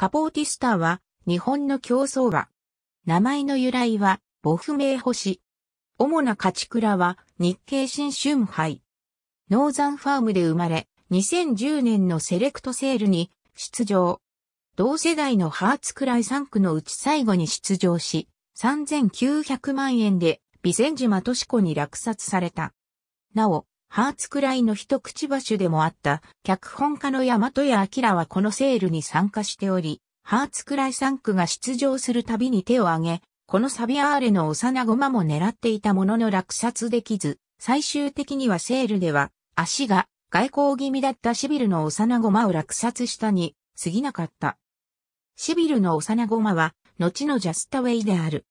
カポーティスターは日本の競争馬。名前の由来は母不明星。主な勝ち倉は日経新春杯。ノーザンファームで生まれ、2010年のセレクトセールに出場。同世代のハーツくらい3区のうち最後に出場し、3900万円でビセ島敏子に落札された。なお、ハーツクライの一口橋でもあった脚本家の山戸や明はこのセールに参加しており、ハーツクライ3区が出場するたびに手を挙げ、このサビアーレの幼まも狙っていたものの落札できず、最終的にはセールでは足が外交気味だったシビルの幼まを落札したに過ぎなかった。シビルの幼まは後のジャスタウェイである。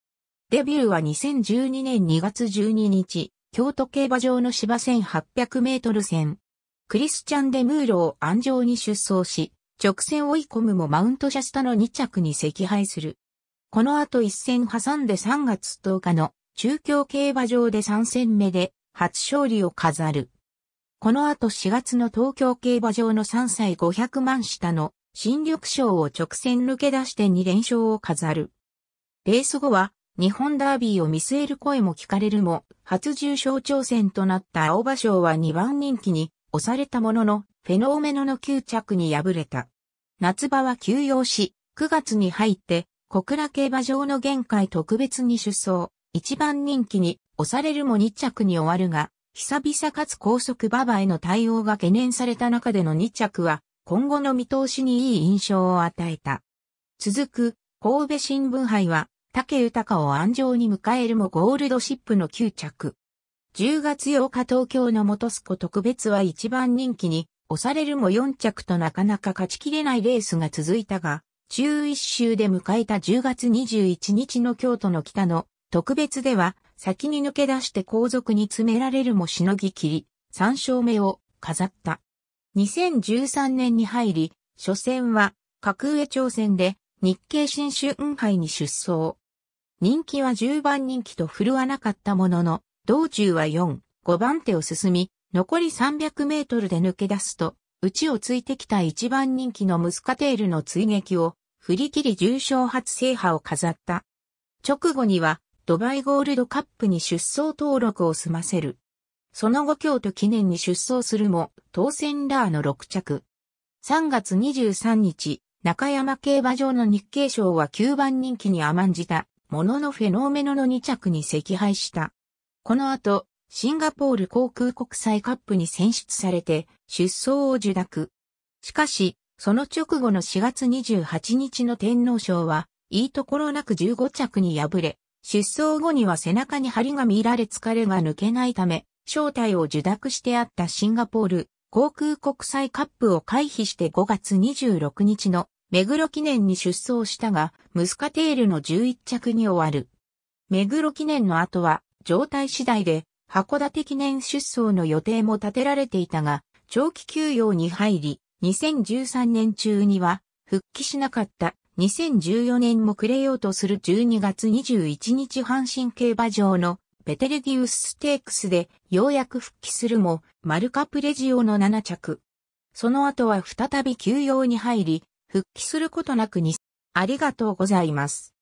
デビューは2012年2月12日、京都競馬場の芝1800メートル戦。クリスチャン・デ・ムーロを安城に出走し、直線追い込むもマウントシャスタの2着に惜敗する。この後一戦挟んで3月10日の中京競馬場で3戦目で初勝利を飾る。この後4月の東京競馬場の3歳500万下の新緑賞を直線抜け出して2連勝を飾る。レース後は日本ダービーを見据える声も聞かれるも、初重賞挑戦となった青葉賞は2番人気に押されたものの、フェノーメノの9着に敗れた。夏場は休養し、9月に入って、小倉競馬場の限界特別に出走、1番人気に押されるも2着に終わるが、久々かつ高速馬場への対応が懸念された中での2着は、今後の見通しにいい印象を与えた。続く、神戸新聞杯は、竹豊を安城に迎えるもゴールドシップの9着。10月8日東京の元スコ特別は一番人気に押されるも4着となかなか勝ちきれないレースが続いたが、11周で迎えた10月21日の京都の北の特別では先に抜け出して後続に詰められるもしのぎきり、3勝目を飾った。2013年に入り、初戦は格上挑戦で日経新春杯に出走。人気は10番人気と振るわなかったものの、道中は4、5番手を進み、残り300メートルで抜け出すと、うちをついてきた1番人気のムスカテールの追撃を、振り切り重賞初制覇を飾った。直後には、ドバイゴールドカップに出走登録を済ませる。その後京都記念に出走するも、当選ラーの6着。3月23日、中山競馬場の日経賞は9番人気に甘んじたもののフェノーメノの2着に惜敗した。この後、シンガポール航空国際カップに選出されて、出走を受諾。しかし、その直後の4月28日の天皇賞は、いいところなく15着に敗れ、出走後には背中に針が見られ疲れが抜けないため、正体を受諾してあったシンガポール航空国際カップを回避して5月26日の目黒記念に出走したが、ムスカテールの11着に終わる。目黒記念の後は、状態次第で、函館記念出走の予定も立てられていたが、長期休養に入り、2013年中には、復帰しなかった2014年も暮れようとする12月21日阪神競馬場のベテルギウスステークスでようやく復帰するもマルカプレジオの7着。その後は再び休養に入り復帰することなくに、ありがとうございます。